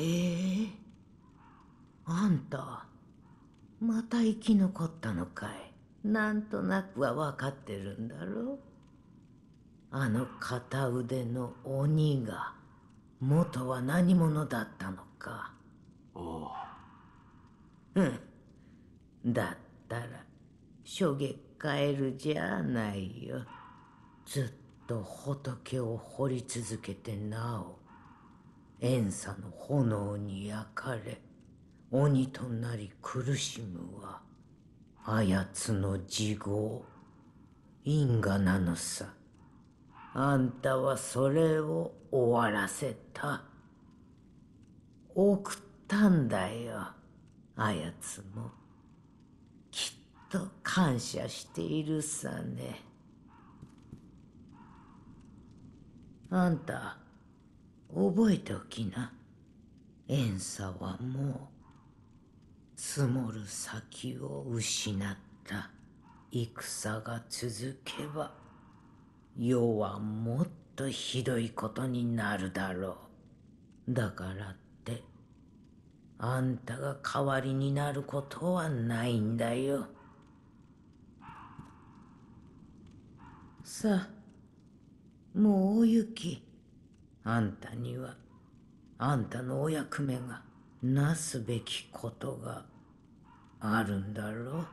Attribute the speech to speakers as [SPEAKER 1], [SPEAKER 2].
[SPEAKER 1] ええあんたまた生き残ったのかいなんとなくは分かってるんだろうあの片腕の鬼が元は何者だったのかおううんだったらげ月かえるじゃないよずっと仏を掘り続けてなお怨嗟の炎に焼かれ鬼となり苦しむはあやつの自業因果なのさあんたはそれを終わらせた送ったんだよあやつもきっと感謝しているさねあんた覚えておきな遠さはもう積もる先を失った戦が続けば世はもっとひどいことになるだろうだからってあんたが代わりになることはないんだよさあもうおゆきあんたにはあんたのお役目がなすべきことがあるんだろう